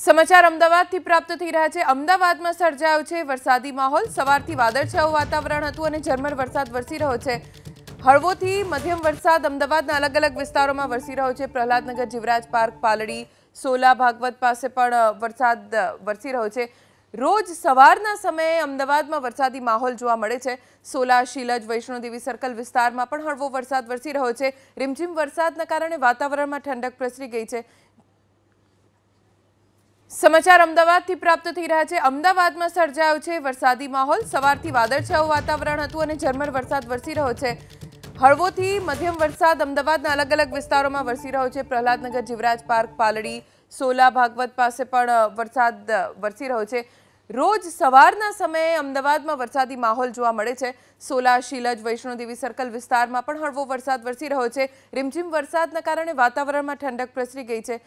સમાચાર અમદાવાદથી પ્રાપ્ત થઈ રહ્યા છે અમદાવાદમાં સર્જાયો છે વરસાદી માહોલ સવારથી વાદળછાયું વાતાવરણ હતું અને ઝરમર વરસાદ વરસી રહ્યો છે હળવોથી મધ્યમ વરસાદ અમદાવાદના અલગ અલગ વિસ્તારોમાં વરસી રહ્યો છે પ્રહલાદનગર જીવરાજ પાર્ક પાલડી સોલા ભાગવત પાસે પણ વરસાદ વરસી રહ્યો છે રોજ સવારના સમયે અમદાવાદમાં વરસાદી માહોલ જોવા મળે છે સોલા શીલજ વૈષ્ણોદેવી સર્કલ વિસ્તારમાં પણ હળવો વરસાદ વરસી રહ્યો છે રીમઝીમ વરસાદના કારણે વાતાવરણમાં ઠંડક પ્રસરી ગઈ છે સમાચાર અમદાવાદથી પ્રાપ્ત થઈ રહ્યા છે અમદાવાદમાં સર્જાયો છે વરસાદી માહોલ સવારથી વાદળછાયું વાતાવરણ હતું અને ઝરમર વરસાદ વરસી રહ્યો છે હળવોથી મધ્યમ વરસાદ અમદાવાદના અલગ અલગ વિસ્તારોમાં વરસી રહ્યો છે પ્રહલાદનગર જીવરાજ પાર્ક પાલડી સોલા ભાગવત પાસે પણ વરસાદ વરસી રહ્યો છે રોજ સવારના સમયે અમદાવાદમાં વરસાદી માહોલ જોવા મળે છે સોલા શીલજ વૈષ્ણોદેવી સર્કલ વિસ્તારમાં પણ હળવો વરસાદ વરસી રહ્યો છે રીમઝીમ વરસાદના કારણે વાતાવરણમાં ઠંડક પ્રસરી ગઈ છે